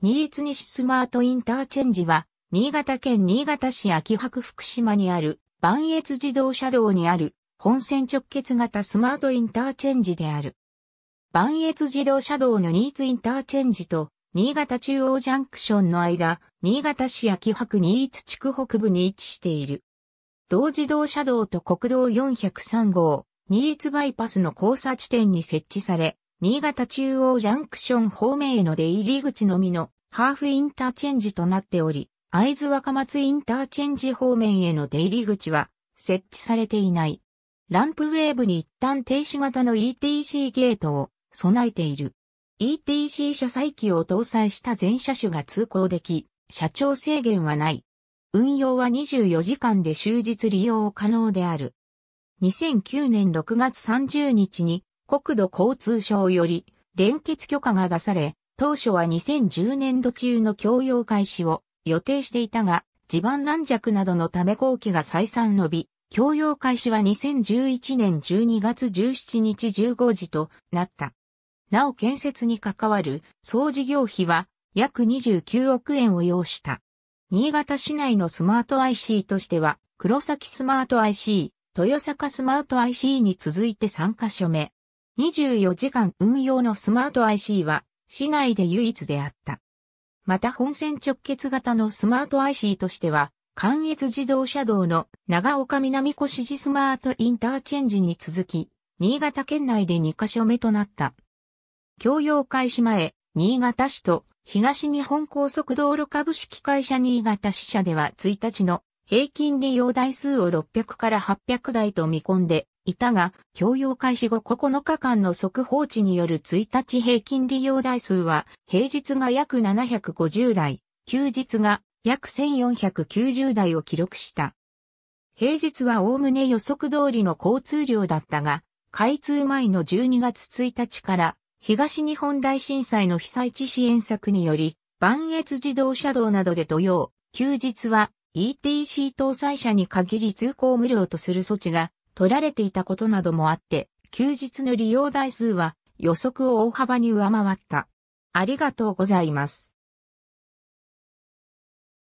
新津西スマートインターチェンジは、新潟県新潟市秋白福島にある、万越自動車道にある、本線直結型スマートインターチェンジである。万越自動車道の新津インターチェンジと、新潟中央ジャンクションの間、新潟市秋白新津地区北部に位置している。同自動車道と国道403号、新津バイパスの交差地点に設置され、新潟中央ジャンクション方面への出入り口のみのハーフインターチェンジとなっており、会津若松インターチェンジ方面への出入り口は設置されていない。ランプウェーブに一旦停止型の ETC ゲートを備えている。ETC 車載機を搭載した全車種が通行でき、車長制限はない。運用は24時間で終日利用可能である。2009年6月30日に国土交通省より連結許可が出され、当初は2010年度中の供用開始を予定していたが、地盤軟弱などのため工期が再三伸び、供用開始は2011年12月17日15時となった。なお建設に関わる総事業費は約29億円を要した。新潟市内のスマート IC としては、黒崎スマート IC、豊坂スマート IC に続いて3カ所目。24時間運用のスマート IC は市内で唯一であった。また本線直結型のスマート IC としては、関越自動車道の長岡南越路スマートインターチェンジに続き、新潟県内で2カ所目となった。共用開始前、新潟市と東日本高速道路株式会社新潟支社では1日の平均利用台数を600から800台と見込んで、いたが、供用開始後9日間の速報値による1日平均利用台数は、平日が約750台、休日が約1490台を記録した。平日はおおむね予測通りの交通量だったが、開通前の12月1日から東日本大震災の被災地支援策により、磐越自動車道などで土曜、休日は ETC 搭載車に限り通行無料とする措置が取られていたことなどもあって、休日の利用台数は予測を大幅に上回った。ありがとうございます。